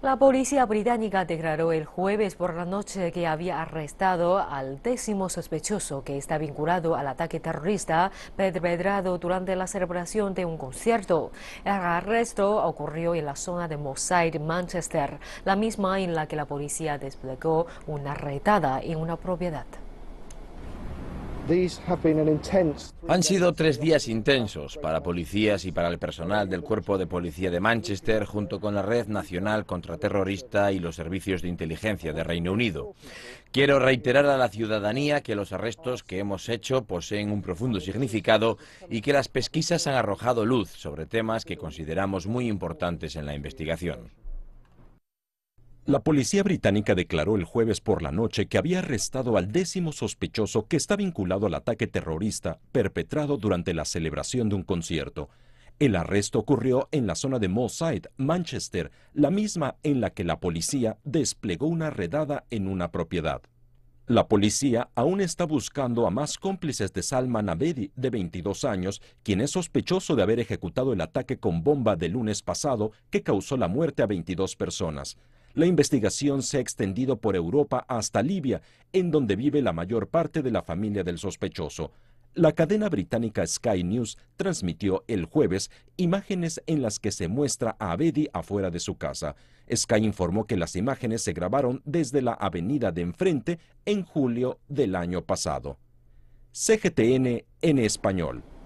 La policía británica declaró el jueves por la noche que había arrestado al décimo sospechoso que está vinculado al ataque terrorista perpetrado durante la celebración de un concierto. El arresto ocurrió en la zona de Mossad, Manchester, la misma en la que la policía desplegó una retada en una propiedad. Han sido tres días intensos para policías y para el personal del Cuerpo de Policía de Manchester, junto con la Red Nacional Contraterrorista y los servicios de inteligencia de Reino Unido. Quiero reiterar a la ciudadanía que los arrestos que hemos hecho poseen un profundo significado y que las pesquisas han arrojado luz sobre temas que consideramos muy importantes en la investigación. La policía británica declaró el jueves por la noche que había arrestado al décimo sospechoso que está vinculado al ataque terrorista perpetrado durante la celebración de un concierto. El arresto ocurrió en la zona de Moss Manchester, la misma en la que la policía desplegó una redada en una propiedad. La policía aún está buscando a más cómplices de Salman Abedi, de 22 años, quien es sospechoso de haber ejecutado el ataque con bomba del lunes pasado que causó la muerte a 22 personas. La investigación se ha extendido por Europa hasta Libia, en donde vive la mayor parte de la familia del sospechoso. La cadena británica Sky News transmitió el jueves imágenes en las que se muestra a Abedi afuera de su casa. Sky informó que las imágenes se grabaron desde la avenida de enfrente en julio del año pasado. CGTN en español.